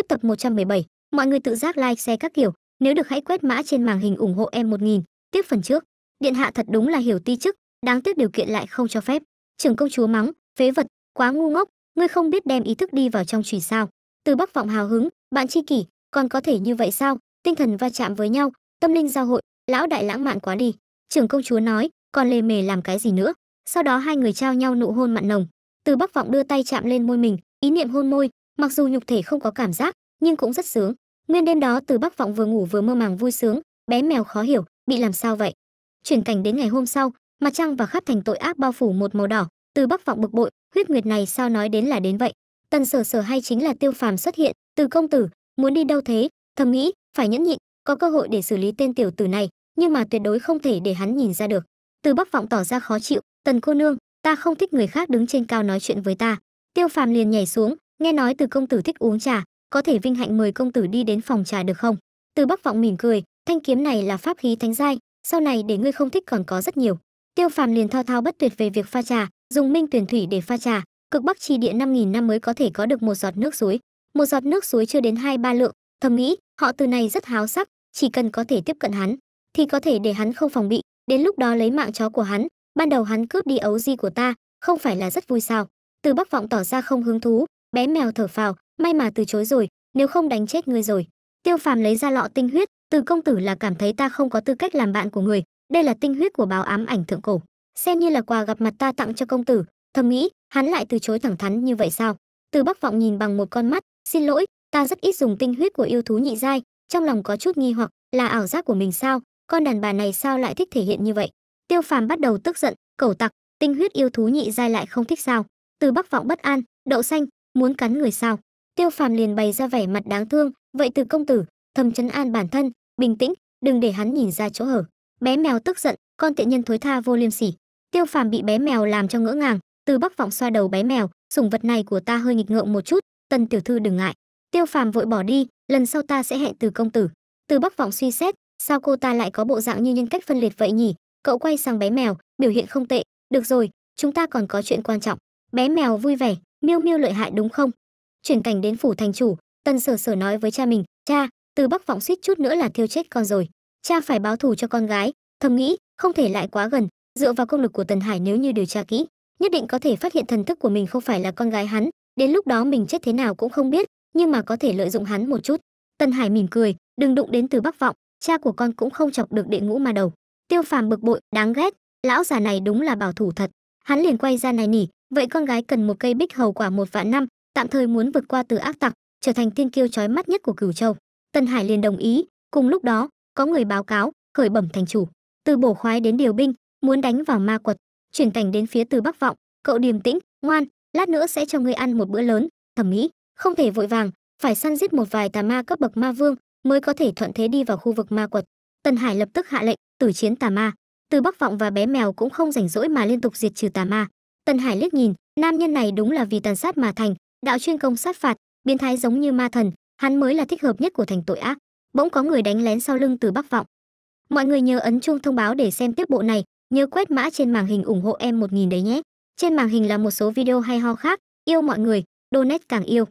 tiếp tập 117, mọi người tự giác like share các kiểu, nếu được hãy quét mã trên màn hình ủng hộ em 1000, tiếp phần trước. Điện hạ thật đúng là hiểu ti chức, đáng tiếc điều kiện lại không cho phép. Trưởng công chúa mắng, phế vật, quá ngu ngốc, ngươi không biết đem ý thức đi vào trong chùy sao? Từ Bắc vọng hào hứng, bạn chi kỷ, còn có thể như vậy sao? Tinh thần va chạm với nhau, tâm linh giao hội, lão đại lãng mạn quá đi. Trưởng công chúa nói, còn lề mề làm cái gì nữa? Sau đó hai người trao nhau nụ hôn mặn nồng. Từ Bắc vọng đưa tay chạm lên môi mình, ý niệm hôn môi, mặc dù nhục thể không có cảm giác nhưng cũng rất sướng nguyên đêm đó từ bắc vọng vừa ngủ vừa mơ màng vui sướng bé mèo khó hiểu bị làm sao vậy chuyển cảnh đến ngày hôm sau mặt trăng và khắp thành tội ác bao phủ một màu đỏ từ bắc vọng bực bội huyết nguyệt này sao nói đến là đến vậy tần sở sở hay chính là tiêu phàm xuất hiện từ công tử muốn đi đâu thế thầm nghĩ phải nhẫn nhịn có cơ hội để xử lý tên tiểu tử này nhưng mà tuyệt đối không thể để hắn nhìn ra được từ bắc vọng tỏ ra khó chịu tần cô nương ta không thích người khác đứng trên cao nói chuyện với ta tiêu phàm liền nhảy xuống nghe nói từ công tử thích uống trà có thể vinh hạnh mời công tử đi đến phòng trà được không từ bắc vọng mỉm cười thanh kiếm này là pháp khí thánh giai sau này để ngươi không thích còn có rất nhiều tiêu phàm liền thao thao bất tuyệt về việc pha trà dùng minh tuyển thủy để pha trà cực bắc chi địa năm nghìn năm mới có thể có được một giọt nước suối một giọt nước suối chưa đến hai ba lượng thầm nghĩ họ từ này rất háo sắc chỉ cần có thể tiếp cận hắn thì có thể để hắn không phòng bị đến lúc đó lấy mạng chó của hắn ban đầu hắn cướp đi ấu di của ta không phải là rất vui sao từ bắc vọng tỏ ra không hứng thú bé mèo thở phào may mà từ chối rồi nếu không đánh chết ngươi rồi tiêu phàm lấy ra lọ tinh huyết từ công tử là cảm thấy ta không có tư cách làm bạn của người đây là tinh huyết của báo ám ảnh thượng cổ xem như là quà gặp mặt ta tặng cho công tử thầm nghĩ hắn lại từ chối thẳng thắn như vậy sao từ bắc vọng nhìn bằng một con mắt xin lỗi ta rất ít dùng tinh huyết của yêu thú nhị giai trong lòng có chút nghi hoặc là ảo giác của mình sao con đàn bà này sao lại thích thể hiện như vậy tiêu phàm bắt đầu tức giận cẩu tặc tinh huyết yêu thú nhị giai lại không thích sao từ bắc vọng bất an đậu xanh muốn cắn người sao tiêu phàm liền bày ra vẻ mặt đáng thương vậy từ công tử thầm chấn an bản thân bình tĩnh đừng để hắn nhìn ra chỗ hở bé mèo tức giận con tiện nhân thối tha vô liêm sỉ tiêu phàm bị bé mèo làm cho ngỡ ngàng từ bắc vọng xoa đầu bé mèo sủng vật này của ta hơi nghịch ngợm một chút tần tiểu thư đừng ngại tiêu phàm vội bỏ đi lần sau ta sẽ hẹn từ công tử từ bắc vọng suy xét sao cô ta lại có bộ dạng như nhân cách phân liệt vậy nhỉ cậu quay sang bé mèo biểu hiện không tệ được rồi chúng ta còn có chuyện quan trọng bé mèo vui vẻ miêu miêu lợi hại đúng không chuyển cảnh đến phủ thành chủ tần sở sở nói với cha mình cha từ bắc vọng suýt chút nữa là thiêu chết con rồi cha phải báo thù cho con gái thầm nghĩ không thể lại quá gần dựa vào công lực của tần hải nếu như điều tra kỹ nhất định có thể phát hiện thần thức của mình không phải là con gái hắn đến lúc đó mình chết thế nào cũng không biết nhưng mà có thể lợi dụng hắn một chút tần hải mỉm cười đừng đụng đến từ bắc vọng cha của con cũng không chọc được đệ ngũ mà đầu tiêu phàm bực bội đáng ghét lão già này đúng là bảo thủ thật hắn liền quay ra này nỉ Vậy con gái cần một cây bích hầu quả một vạn năm, tạm thời muốn vượt qua từ ác tặc, trở thành tiên kiêu chói mắt nhất của Cửu Châu. Tân Hải liền đồng ý, cùng lúc đó, có người báo cáo, khởi bẩm thành chủ, từ bổ khoái đến điều binh, muốn đánh vào ma quật, chuyển cảnh đến phía từ Bắc Vọng, cậu điềm tĩnh, ngoan, lát nữa sẽ cho ngươi ăn một bữa lớn, thẩm mỹ, không thể vội vàng, phải săn giết một vài tà ma cấp bậc ma vương mới có thể thuận thế đi vào khu vực ma quật. Tân Hải lập tức hạ lệnh, tử chiến tà ma. Từ Bắc Vọng và bé mèo cũng không rảnh rỗi mà liên tục diệt trừ tà ma. Tần Hải liếc nhìn, nam nhân này đúng là vì tàn sát mà thành, đạo chuyên công sát phạt, biến thái giống như ma thần, hắn mới là thích hợp nhất của thành tội ác. Bỗng có người đánh lén sau lưng từ Bắc vọng. Mọi người nhớ ấn chuông thông báo để xem tiếp bộ này, nhớ quét mã trên màn hình ủng hộ em 1000 đấy nhé. Trên màn hình là một số video hay ho khác, yêu mọi người, donate càng yêu.